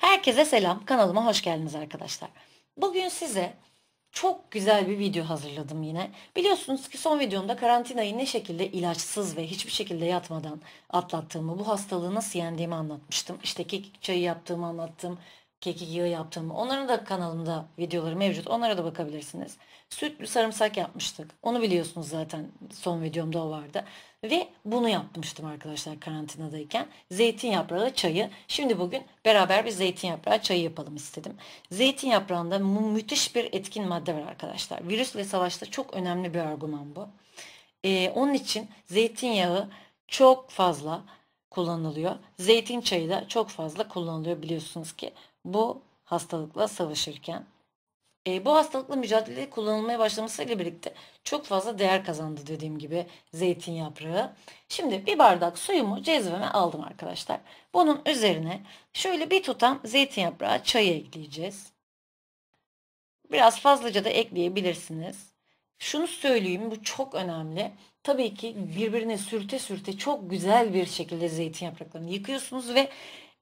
Herkese selam. Kanalıma hoş geldiniz arkadaşlar. Bugün size çok güzel bir video hazırladım yine. Biliyorsunuz ki son videomda karantinayı ne şekilde ilaçsız ve hiçbir şekilde yatmadan atlattığımı, bu hastalığı nasıl yendiğimi anlatmıştım. İşte kek çayı yaptığımı anlattım keki yağ yaptım. Onların da kanalımda videoları mevcut. Onlara da bakabilirsiniz. Sütlü sarımsak yapmıştık. Onu biliyorsunuz zaten son videomda o vardı. Ve bunu yapmıştım arkadaşlar karantinadayken. Zeytin yaprağı çayı. Şimdi bugün beraber bir zeytin yaprağı çayı yapalım istedim. Zeytin yaprağında mu müthiş bir etkin madde var arkadaşlar. Virüsle savaşta çok önemli bir argüman bu. Ee, onun için zeytinyağı çok fazla kullanılıyor. Zeytin çayı da çok fazla kullanılıyor biliyorsunuz ki bu hastalıkla savaşırken. E, bu hastalıkla mücadele kullanılmaya başlamasıyla birlikte çok fazla değer kazandı dediğim gibi zeytin yaprağı. Şimdi bir bardak suyumu cezveme aldım arkadaşlar. Bunun üzerine şöyle bir tutam zeytin yaprağı çayı ekleyeceğiz. Biraz fazlaca da ekleyebilirsiniz. Şunu söyleyeyim bu çok önemli. Tabii ki birbirine sürte sürte çok güzel bir şekilde zeytin yapraklarını yıkıyorsunuz ve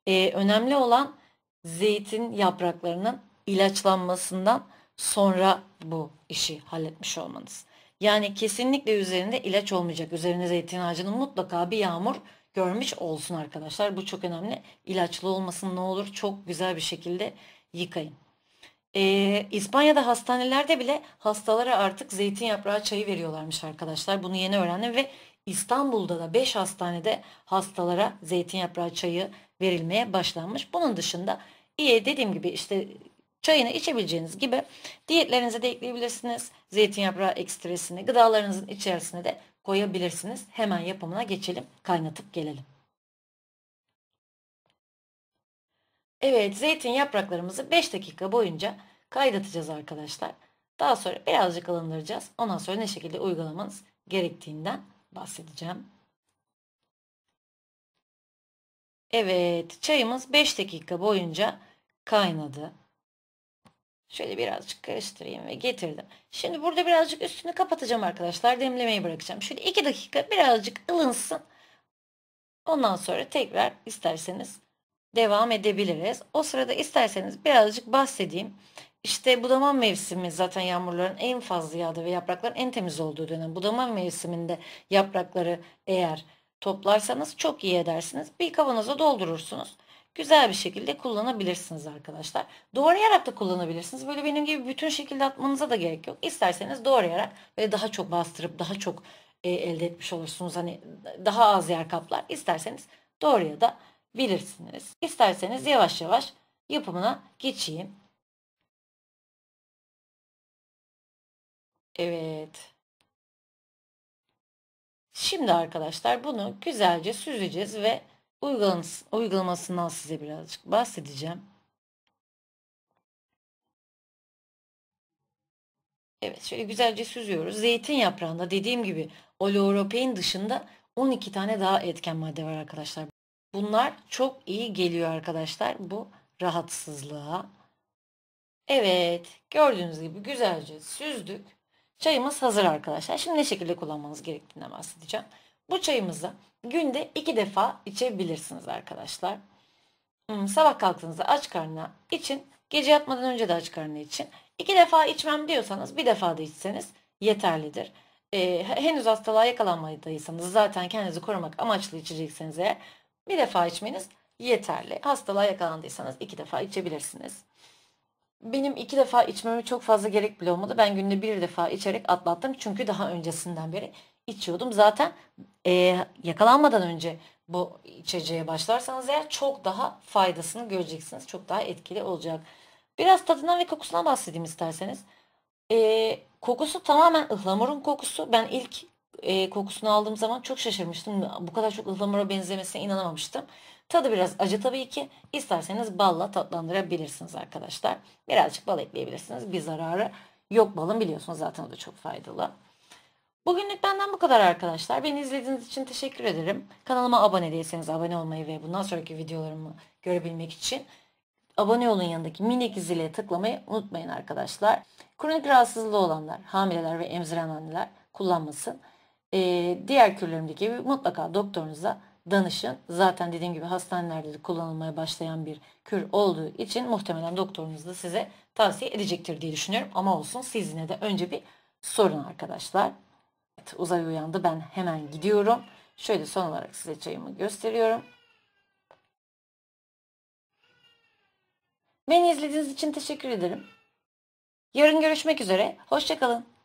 e, önemli olan zeytin yapraklarının ilaçlanmasından sonra bu işi halletmiş olmanız. Yani kesinlikle üzerinde ilaç olmayacak. Üzerine zeytin ağacının mutlaka bir yağmur görmüş olsun arkadaşlar. Bu çok önemli. İlaçlı olmasın ne olur çok güzel bir şekilde yıkayın. Eee, İspanya'da hastanelerde bile hastalara artık zeytin yaprağı çayı veriyorlarmış arkadaşlar. Bunu yeni öğrendim ve İstanbul'da da 5 hastanede hastalara zeytin yaprağı çayı verilmeye başlanmış. Bunun dışında iyi dediğim gibi işte çayını içebileceğiniz gibi diyetlerinize de ekleyebilirsiniz. Zeytin yaprağı ekstresini gıdalarınızın içerisine de koyabilirsiniz. Hemen yapımına geçelim, kaynatıp gelelim. Evet, zeytin yapraklarımızı 5 dakika boyunca kaydatacağız arkadaşlar. Daha sonra birazcık alındıracağız. Ondan sonra ne şekilde uygulamanız gerektiğinden bahsedeceğim. Evet, çayımız 5 dakika boyunca kaynadı. Şöyle birazcık karıştırayım ve getirdim. Şimdi burada birazcık üstünü kapatacağım arkadaşlar. Demlemeyi bırakacağım. Şöyle 2 dakika birazcık ılınsın. Ondan sonra tekrar isterseniz devam edebiliriz. O sırada isterseniz birazcık bahsedeyim. İşte budama mevsimi zaten yağmurların en fazla yağdığı ve yaprakların en temiz olduğu dönem. Budama mevsiminde yaprakları eğer toplarsanız çok iyi edersiniz. Bir kavanoza doldurursunuz. Güzel bir şekilde kullanabilirsiniz arkadaşlar. Doğrayarak da kullanabilirsiniz. Böyle benim gibi bütün şekilde atmanıza da gerek yok. İsterseniz doğrayarak böyle daha çok bastırıp daha çok e, elde etmiş olursunuz. Hani daha az yer kaplar. İsterseniz doğraya da bilirsiniz. İsterseniz yavaş yavaş yapımına geçeyim. Evet. Şimdi arkadaşlar bunu güzelce süzeceğiz ve uygulamasından size birazcık bahsedeceğim. Evet şöyle güzelce süzüyoruz. Zeytin yaprağında dediğim gibi oleuropein dışında 12 tane daha etken madde var arkadaşlar. Bunlar çok iyi geliyor arkadaşlar bu rahatsızlığa. Evet gördüğünüz gibi güzelce süzdük. Çayımız hazır arkadaşlar. Şimdi ne şekilde kullanmanız gerektiğinden bahsedeceğim. Bu çayımızı günde iki defa içebilirsiniz arkadaşlar. Hmm, sabah kalktığınızda aç karnına için, gece yatmadan önce de aç karnına için. iki defa içmem diyorsanız bir defa da içseniz yeterlidir. Ee, henüz hastalığa yakalanmadıysanız zaten kendinizi korumak amaçlı içecekseniz eğer bir defa içmeniz yeterli. Hastalığa yakalandıysanız iki defa içebilirsiniz. Benim iki defa içmeme çok fazla gerek bile olmadı. Ben günde bir defa içerek atlattım. Çünkü daha öncesinden beri içiyordum. Zaten e, yakalanmadan önce bu içeceğe başlarsanız eğer çok daha faydasını göreceksiniz. Çok daha etkili olacak. Biraz tadından ve kokusundan bahsedeyim isterseniz. E, kokusu tamamen ıhlamurun kokusu. Ben ilk e, kokusunu aldığım zaman çok şaşırmıştım. Bu kadar çok ıhlamura benzemesine inanamamıştım. Tadı biraz acı tabii ki. İsterseniz balla tatlandırabilirsiniz arkadaşlar. Birazcık bal ekleyebilirsiniz. Bir zararı yok balın biliyorsunuz zaten o da çok faydalı. Bugünlük benden bu kadar arkadaşlar. Beni izlediğiniz için teşekkür ederim. Kanalıma abone değilseniz abone olmayı ve bundan sonraki videolarımı görebilmek için abone olun yanındaki minik zile tıklamayı unutmayın arkadaşlar. Kronik rahatsızlığı olanlar, hamileler ve emziren anneler kullanmasın e, diğer kürlerimdeki gibi mutlaka doktorunuza danışın. Zaten dediğim gibi hastanelerde de kullanılmaya başlayan bir kür olduğu için muhtemelen doktorunuz da size tavsiye edecektir diye düşünüyorum. Ama olsun siz yine de önce bir sorun arkadaşlar. Evet, uzay uyandı ben hemen gidiyorum. Şöyle son olarak size çayımı gösteriyorum. Beni izlediğiniz için teşekkür ederim. Yarın görüşmek üzere. Hoşçakalın.